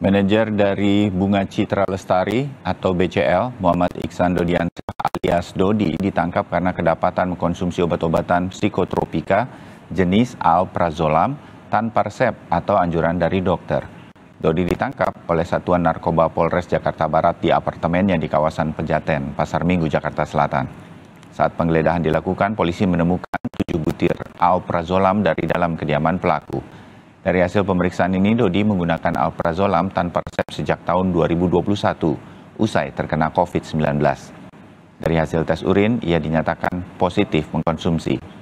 Manajer dari Bunga Citra Lestari atau BCL, Muhammad Iksan Dodiansyah alias Dodi ditangkap karena kedapatan mengkonsumsi obat-obatan psikotropika jenis alprazolam tanpa resep atau anjuran dari dokter. Dodi ditangkap oleh Satuan Narkoba Polres Jakarta Barat di apartemennya di kawasan Pejaten, Pasar Minggu, Jakarta Selatan. Saat penggeledahan dilakukan, polisi menemukan 7 butir alprazolam dari dalam kediaman pelaku. Dari hasil pemeriksaan ini, Dodi menggunakan alprazolam tanpa resep sejak tahun 2021, usai terkena COVID-19. Dari hasil tes urin, ia dinyatakan positif mengkonsumsi